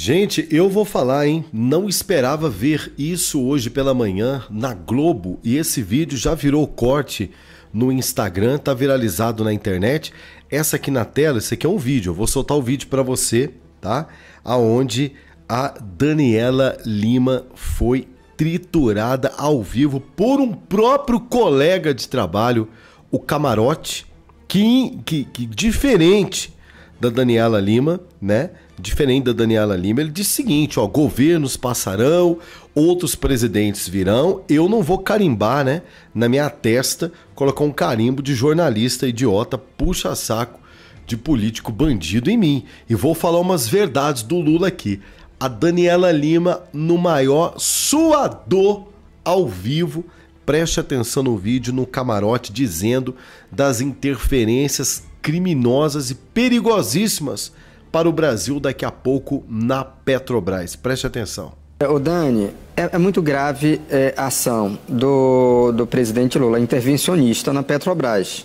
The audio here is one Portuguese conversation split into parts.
Gente, eu vou falar, hein? Não esperava ver isso hoje pela manhã na Globo e esse vídeo já virou corte no Instagram, tá viralizado na internet. Essa aqui na tela, esse aqui é um vídeo, eu vou soltar o vídeo para você, tá? Aonde a Daniela Lima foi triturada ao vivo por um próprio colega de trabalho, o Camarote, que, que, que diferente da Daniela Lima, né? diferente da Daniela Lima, ele disse o seguinte: ó, governos passarão, outros presidentes virão, eu não vou carimbar, né, na minha testa, colocar um carimbo de jornalista idiota, puxa saco de político bandido em mim. E vou falar umas verdades do Lula aqui. A Daniela Lima no maior suador ao vivo. Preste atenção no vídeo, no camarote, dizendo das interferências criminosas e perigosíssimas para o Brasil daqui a pouco na Petrobras. Preste atenção. O é, Dani, é, é muito grave é, a ação do, do presidente Lula, intervencionista na Petrobras.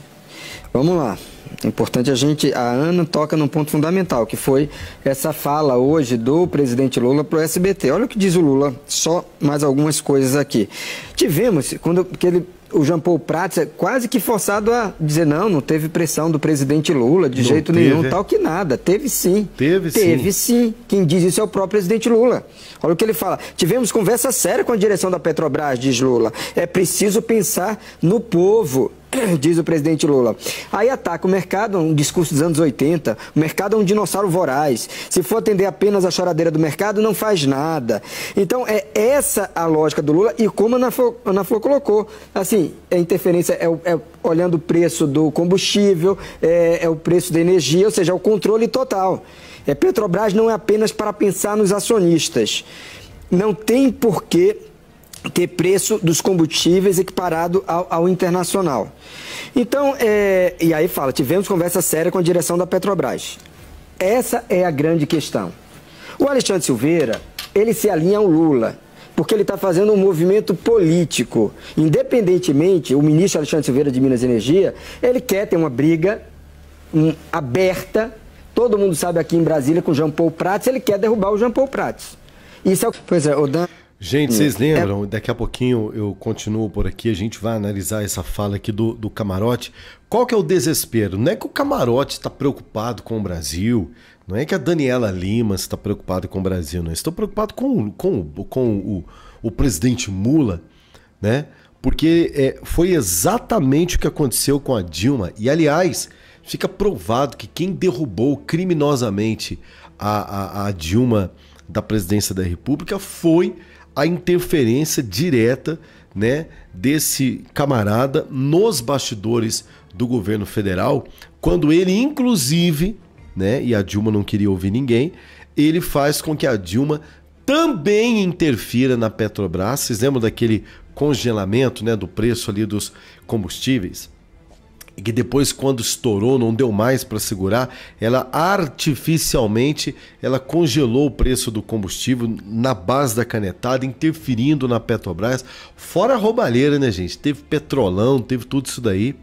Vamos lá. Importante a gente, a Ana toca num ponto fundamental, que foi essa fala hoje do presidente Lula para o SBT. Olha o que diz o Lula, só mais algumas coisas aqui. Tivemos, quando que ele, o Jean Paul Prats é quase que forçado a dizer não, não teve pressão do presidente Lula, de não jeito teve. nenhum, tal que nada. Teve sim. Teve, teve sim. sim. Quem diz isso é o próprio presidente Lula. Olha o que ele fala. Tivemos conversa séria com a direção da Petrobras, diz Lula. É preciso pensar no povo diz o presidente Lula. Aí ataca o mercado, um discurso dos anos 80. O mercado é um dinossauro voraz. Se for atender apenas a choradeira do mercado, não faz nada. Então, é essa a lógica do Lula e como a Ana Flor, Ana Flor colocou. Assim, a interferência é, é, olhando o preço do combustível, é, é o preço da energia, ou seja, é o controle total. É, Petrobras não é apenas para pensar nos acionistas. Não tem porquê ter preço dos combustíveis equiparado ao, ao internacional. Então, é, e aí fala, tivemos conversa séria com a direção da Petrobras. Essa é a grande questão. O Alexandre Silveira, ele se alinha ao Lula, porque ele está fazendo um movimento político. Independentemente, o ministro Alexandre Silveira de Minas e Energia, ele quer ter uma briga um, aberta, todo mundo sabe aqui em Brasília, com o Jean Paul Prats, ele quer derrubar o Jean Paul Prats. Isso é o... Pois é, o Dan... Gente, hum. vocês é. lembram? Daqui a pouquinho eu continuo por aqui, a gente vai analisar essa fala aqui do, do camarote. Qual que é o desespero? Não é que o camarote está preocupado com o Brasil, não é que a Daniela Lima está preocupada com o Brasil, não. Estou preocupado com, com, com o, o presidente Lula, né? Porque é, foi exatamente o que aconteceu com a Dilma. E, aliás, fica provado que quem derrubou criminosamente a, a, a Dilma da presidência da República foi a interferência direta né, desse camarada nos bastidores do governo federal, quando ele, inclusive, né, e a Dilma não queria ouvir ninguém, ele faz com que a Dilma também interfira na Petrobras. Vocês lembram daquele congelamento né, do preço ali dos combustíveis? que depois quando estourou não deu mais para segurar, ela artificialmente ela congelou o preço do combustível na base da canetada, interferindo na Petrobras, fora a roubalheira, né, gente? Teve petrolão, teve tudo isso daí.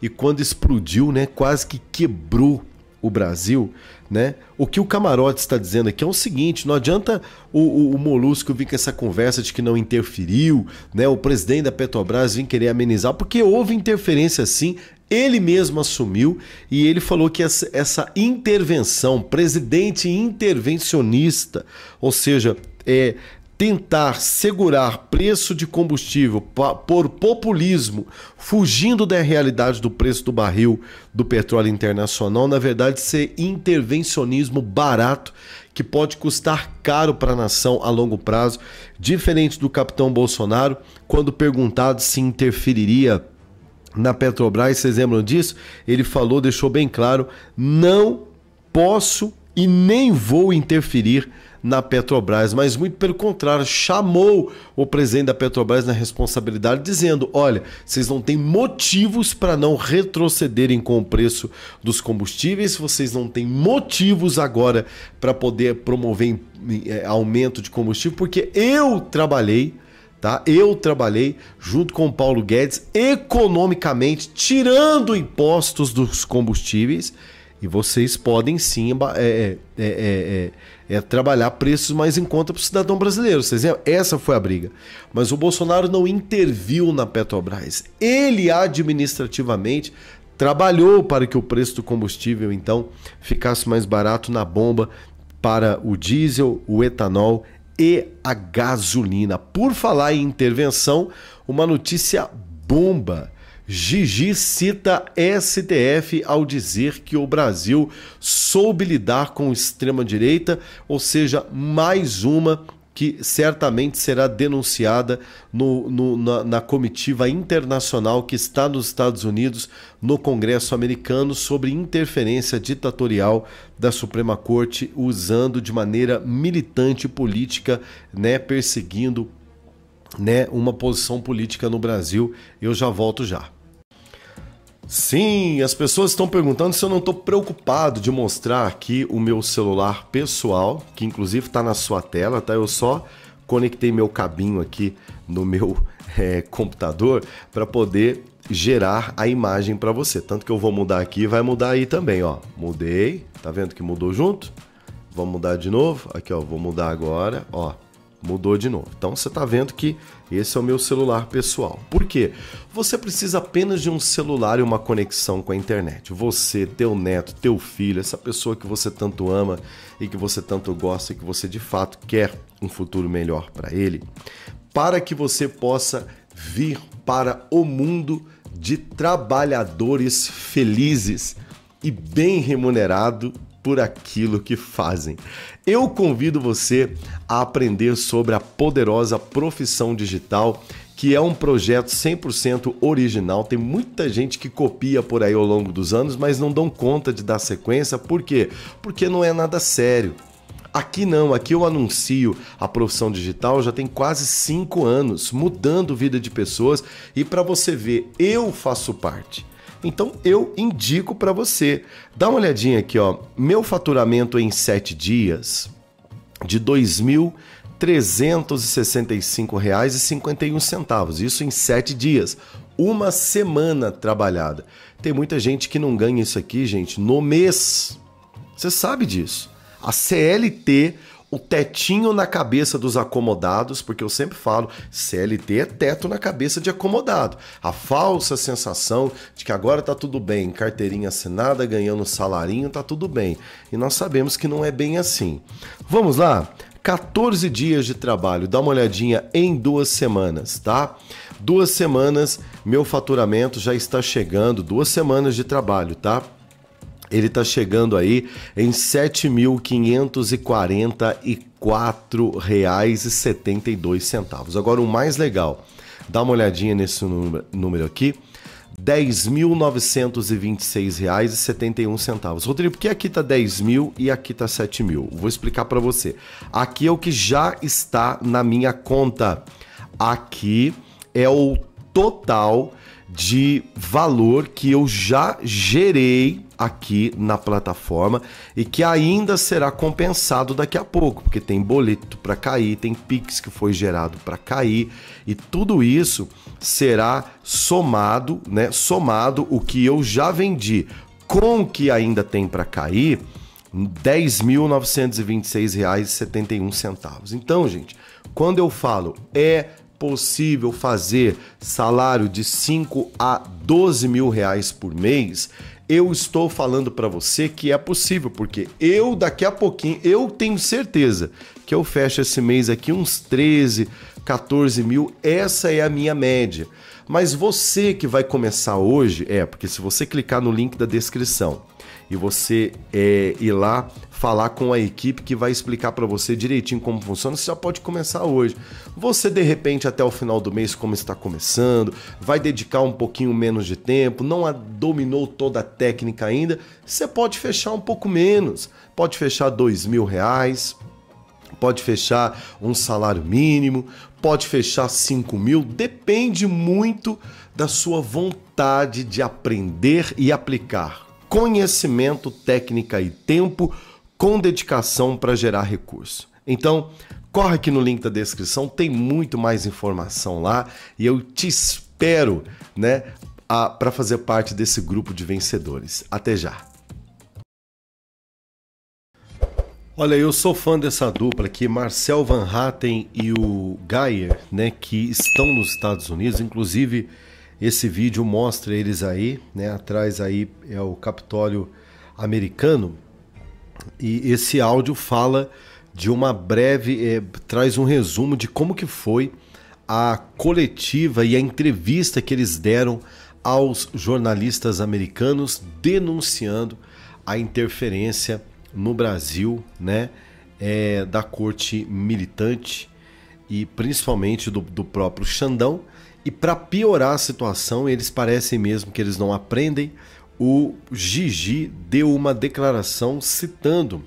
E quando explodiu, né, quase que quebrou o Brasil, né? O que o camarote está dizendo aqui é o seguinte: não adianta o, o, o, Molusco vir com essa conversa de que não interferiu, né? O presidente da Petrobras vir querer amenizar, porque houve interferência sim, ele mesmo assumiu e ele falou que essa intervenção, presidente intervencionista, ou seja, é tentar segurar preço de combustível por populismo, fugindo da realidade do preço do barril do petróleo internacional, na verdade, ser intervencionismo barato que pode custar caro para a nação a longo prazo, diferente do capitão Bolsonaro, quando perguntado se interferiria na Petrobras, vocês lembram disso? Ele falou, deixou bem claro: não posso e nem vou interferir na Petrobras, mas muito pelo contrário, chamou o presidente da Petrobras na responsabilidade, dizendo: olha, vocês não têm motivos para não retrocederem com o preço dos combustíveis, vocês não têm motivos agora para poder promover eh, aumento de combustível, porque eu trabalhei Tá? Eu trabalhei junto com o Paulo Guedes economicamente, tirando impostos dos combustíveis, e vocês podem sim é é é, é, é, é, trabalhar preços mais em conta para o cidadão brasileiro. Vocês Essa foi a briga. Mas o Bolsonaro não interviu na Petrobras. Ele administrativamente trabalhou para que o preço do combustível então ficasse mais barato na bomba para o diesel, o etanol e a gasolina. Por falar em intervenção, uma notícia bomba. Gigi cita STF ao dizer que o Brasil soube lidar com extrema-direita, ou seja, mais uma que certamente será denunciada no, no, na, na, comitiva internacional que está nos Estados Unidos, no Congresso americano, sobre interferência ditatorial da Suprema Corte, usando de maneira militante política, né, perseguindo né, uma posição política no Brasil. Eu já volto já. Sim, as pessoas estão perguntando se eu não estou preocupado de mostrar aqui o meu celular pessoal, que inclusive está na sua tela, tá? Eu só conectei meu cabinho aqui no meu é, computador para poder gerar a imagem para você. Tanto que eu vou mudar aqui, vai mudar aí também, ó. Mudei, tá vendo que mudou junto? Vamos mudar de novo. Aqui, ó, vou mudar agora, ó mudou de novo. Então você está vendo que esse é o meu celular pessoal. Por quê? Você precisa apenas de um celular e uma conexão com a internet. Você, teu neto, teu filho, essa pessoa que você tanto ama e que você tanto gosta e que você de fato quer um futuro melhor para ele, para que você possa vir para o mundo de trabalhadores felizes e bem remunerado por aquilo que fazem. Eu convido você a aprender sobre a poderosa profissão digital que é um projeto 100% original. Tem muita gente que copia por aí ao longo dos anos, mas não dão conta de dar sequência. Por quê? Porque não é nada sério. Aqui não, aqui eu anuncio a profissão digital já tem quase cinco anos, mudando vida de pessoas e para você ver, eu faço parte. Então eu indico para você. Dá uma olhadinha aqui, ó. Meu faturamento em 7 dias de R$ 2.365,51. Isso em sete dias. Uma semana trabalhada. Tem muita gente que não ganha isso aqui, gente, no mês. Você sabe disso. A CLT o tetinho na cabeça dos acomodados, porque eu sempre falo, CLT é teto na cabeça de acomodado. A falsa sensação de que agora tá tudo bem, carteirinha assinada, ganhando salarinho, tá tudo bem. E nós sabemos que não é bem assim. Vamos lá? 14 dias de trabalho, dá uma olhadinha em duas semanas, tá? Duas semanas, meu faturamento já está chegando, duas semanas de trabalho, tá? ele está chegando aí em R$ centavos. Agora, o mais legal, dá uma olhadinha nesse número aqui. R$ 10.926,71. Rodrigo, por que aqui tá 10 mil e aqui tá 7 mil? Vou explicar para você. Aqui é o que já está na minha conta. Aqui é o total de valor que eu já gerei aqui na plataforma e que ainda será compensado daqui a pouco, porque tem boleto para cair, tem Pix que foi gerado para cair e tudo isso será somado, né? Somado o que eu já vendi com o que ainda tem para cair, R$ 10.926,71. Então, gente, quando eu falo é possível fazer salário de 5 a 12 mil reais por mês, eu estou falando para você que é possível, porque eu daqui a pouquinho, eu tenho certeza que eu fecho esse mês aqui uns 13, 14 mil, essa é a minha média. Mas você que vai começar hoje, é, porque se você clicar no link da descrição, e você é, ir lá falar com a equipe que vai explicar para você direitinho como funciona. Você já pode começar hoje. Você de repente até o final do mês como está começando, vai dedicar um pouquinho menos de tempo, não dominou toda a técnica ainda. Você pode fechar um pouco menos, pode fechar dois mil reais. Pode fechar um salário mínimo, pode fechar cinco mil, depende muito da sua vontade de aprender e aplicar conhecimento, técnica e tempo com dedicação para gerar recurso. Então, corre aqui no link da descrição, tem muito mais informação lá e eu te espero, né, para fazer parte desse grupo de vencedores. Até já. Olha, eu sou fã dessa dupla aqui, Marcel Van Hatten e o Geyer, né, que estão nos Estados Unidos, inclusive esse vídeo mostra eles aí, né? Atrás aí é o Capitólio americano. E esse áudio fala de uma breve, é, traz um resumo de como que foi a coletiva e a entrevista que eles deram aos jornalistas americanos denunciando a interferência no Brasil, né, é, da corte militante e principalmente do, do próprio Xandão, e para piorar a situação, eles parecem mesmo que eles não aprendem. O Gigi deu uma declaração citando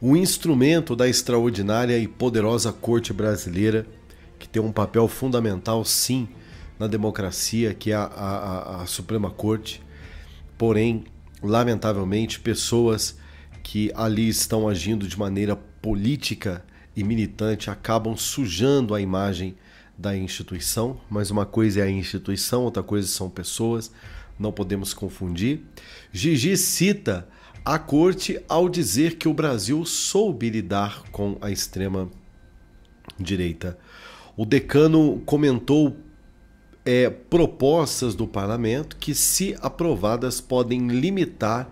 o instrumento da extraordinária e poderosa corte brasileira, que tem um papel fundamental, sim, na democracia, que é a, a, a Suprema Corte. Porém, lamentavelmente, pessoas que ali estão agindo de maneira política e militante acabam sujando a imagem da instituição, mas uma coisa é a instituição, outra coisa são pessoas, não podemos confundir. Gigi cita a corte ao dizer que o Brasil soube lidar com a extrema direita. O decano comentou é, propostas do parlamento que, se aprovadas, podem limitar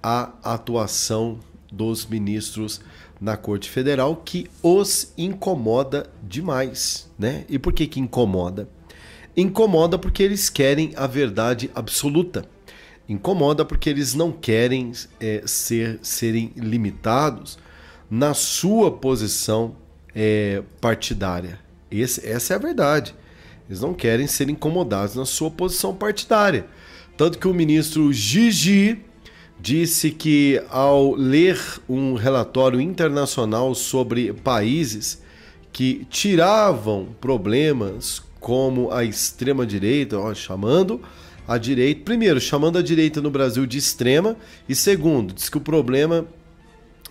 a atuação dos ministros na Corte Federal que os incomoda demais, né? E por que que incomoda? Incomoda porque eles querem a verdade absoluta. Incomoda porque eles não querem é, ser serem limitados na sua posição é, partidária. Esse, essa é a verdade. Eles não querem ser incomodados na sua posição partidária. Tanto que o ministro Gigi disse que, ao ler um relatório internacional sobre países que tiravam problemas como a extrema-direita, chamando a direita, primeiro, chamando a direita no Brasil de extrema, e segundo, diz que o problema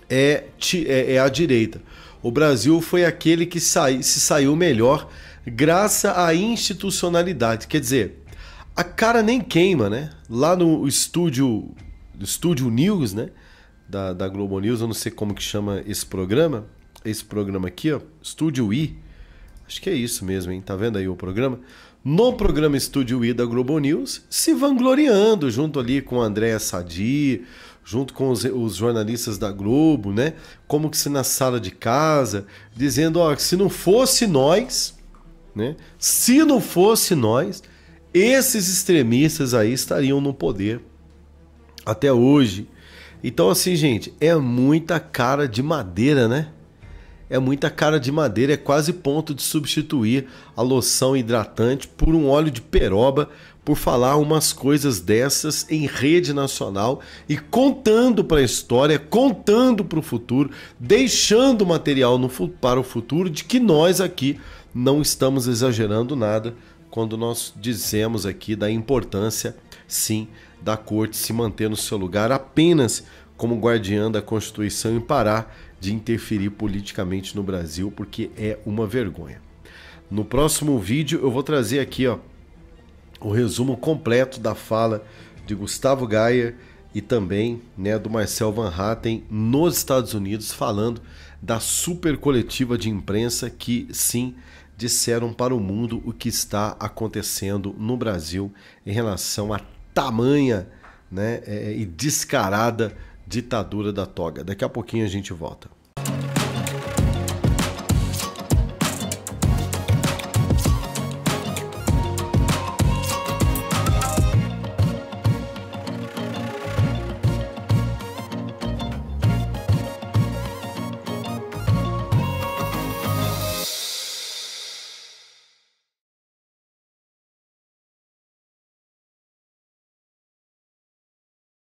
é, é, é a direita. O Brasil foi aquele que sai, se saiu melhor graças à institucionalidade. Quer dizer, a cara nem queima, né? Lá no estúdio do Estúdio News, né? Da, da Globo News, eu não sei como que chama esse programa. Esse programa aqui, ó, Estúdio I. Acho que é isso mesmo, hein? Tá vendo aí o programa? No programa Estúdio I da Globo News, se vangloriando junto ali com a Andréa Sadi, junto com os, os, jornalistas da Globo, né? Como que se na sala de casa, dizendo, ó, se não fosse nós, né? Se não fosse nós, esses extremistas aí estariam no poder até hoje. Então, assim, gente, é muita cara de madeira, né? É muita cara de madeira, é quase ponto de substituir a loção hidratante por um óleo de peroba por falar umas coisas dessas em rede nacional e contando para a história, contando para o futuro, deixando material no, para o futuro de que nós aqui não estamos exagerando nada quando nós dizemos aqui da importância, sim, da corte se manter no seu lugar apenas como guardiã da Constituição e parar de interferir politicamente no Brasil, porque é uma vergonha. No próximo vídeo eu vou trazer aqui ó, o resumo completo da fala de Gustavo Gaia e também né, do Marcel Van Hatten nos Estados Unidos, falando da super coletiva de imprensa que, sim, disseram para o mundo o que está acontecendo no Brasil em relação à tamanha né, é, e descarada ditadura da toga. Daqui a pouquinho a gente volta.